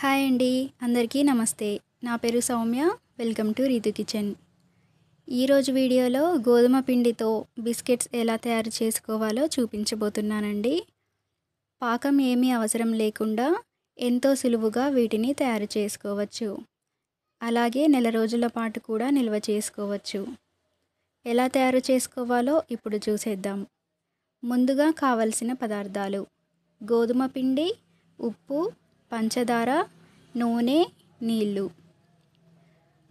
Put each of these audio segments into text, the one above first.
hi అండి అందరికీ నమస్తే నా పేరు Soumya welcome to Ritu kitchen ఈరోజు వీడియోలో గోధుమ పిండితో బిస్కెట్స్ ఎలా తయారు చేసుకోవాలో చూపించబోతున్నానండి పాకం ఏమీ అవసరం లేకుండా ఎంతో సులువుగా వీటిని తయారు చేసుకోవచ్చు అలాగే నెల రోజుల పాటు కూడా నిల్వ చేసుకోవచ్చు ఎలా తయారు చేసుకోవాలో ఇప్పుడు చూసేద్దాం ముందుగా కావలసిన పదార్థాలు గోధుమ పిండి ఉప్పు పంచదార నూనె నీళ్ళు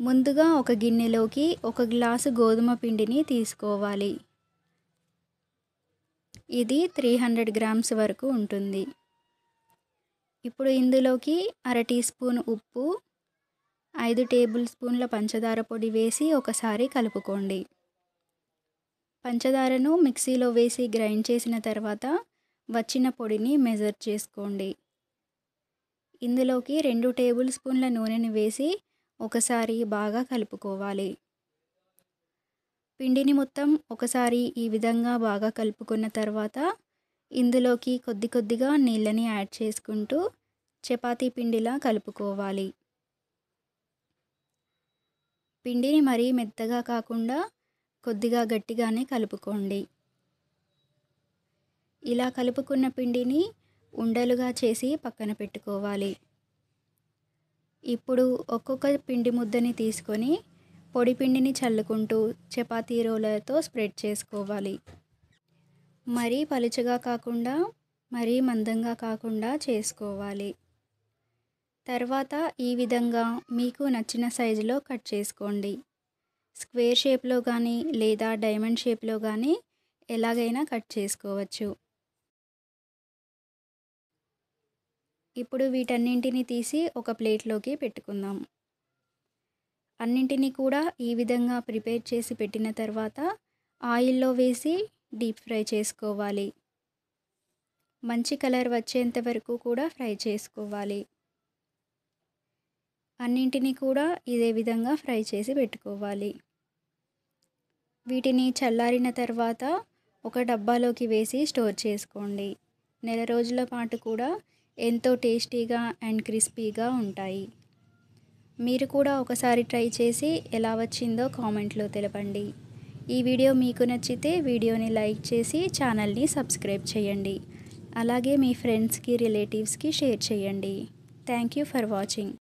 ముందుగా ఒక గిన్నెలోకి ఒక గ్లాసు గోధుమ పిండిని తీసుకోవాలి ఇది త్రీ హండ్రెడ్ గ్రామ్స్ వరకు ఉంటుంది ఇప్పుడు ఇందులోకి అర టీ స్పూన్ ఉప్పు ఐదు టేబుల్ స్పూన్ల పంచదార పొడి వేసి ఒకసారి కలుపుకోండి పంచదారను మిక్సీలో వేసి గ్రైండ్ చేసిన తర్వాత వచ్చిన పొడిని మెజర్ చేసుకోండి ఇందులోకి రెండు టేబుల్ స్పూన్ల నూనెను వేసి ఒకసారి బాగా కలుపుకోవాలి పిండిని మొత్తం ఒకసారి ఈ విధంగా బాగా కలుపుకున్న తర్వాత ఇందులోకి కొద్ది కొద్దిగా నీళ్ళని యాడ్ చేసుకుంటూ చపాతీ పిండిలా కలుపుకోవాలి పిండిని మరీ మెత్తగా కాకుండా కొద్దిగా గట్టిగానే కలుపుకోండి ఇలా కలుపుకున్న పిండిని ఉండలుగా చేసి పక్కన పెట్టుకోవాలి ఇప్పుడు ఒక్కొక్క పిండి ముద్దని తీసుకొని పొడి పిండిని చల్లుకుంటూ చపాతీ రోలర్తో స్ప్రెడ్ చేసుకోవాలి మరీ పలుచగా కాకుండా మరీ మందంగా కాకుండా చేసుకోవాలి తర్వాత ఈ విధంగా మీకు నచ్చిన సైజులో కట్ చేసుకోండి స్క్వేర్ షేప్లో కానీ లేదా డైమండ్ షేప్లో కానీ ఎలాగైనా కట్ చేసుకోవచ్చు ఇప్పుడు వీటన్నింటిని తీసి ఒక ప్లేట్లోకి పెట్టుకుందాం అన్నింటినీ కూడా ఈ విధంగా ప్రిపేర్ చేసి పెట్టిన తర్వాత ఆయిల్లో వేసి డీప్ ఫ్రై చేసుకోవాలి మంచి కలర్ వచ్చేంత వరకు కూడా ఫ్రై చేసుకోవాలి అన్నింటినీ కూడా ఇదే విధంగా ఫ్రై చేసి పెట్టుకోవాలి వీటిని చల్లారిన తర్వాత ఒక డబ్బాలోకి వేసి స్టోర్ చేసుకోండి నెల రోజుల పాటు కూడా ఎంతో టేస్టీగా అండ్ క్రిస్పీగా ఉంటాయి మీరు కూడా ఒకసారి ట్రై చేసి ఎలా వచ్చిందో కామెంట్లో తెలపండి ఈ వీడియో మీకు నచ్చితే వీడియోని లైక్ చేసి ఛానల్ని సబ్స్క్రైబ్ చేయండి అలాగే మీ ఫ్రెండ్స్కి రిలేటివ్స్కి షేర్ చేయండి థ్యాంక్ యూ ఫర్ వాచింగ్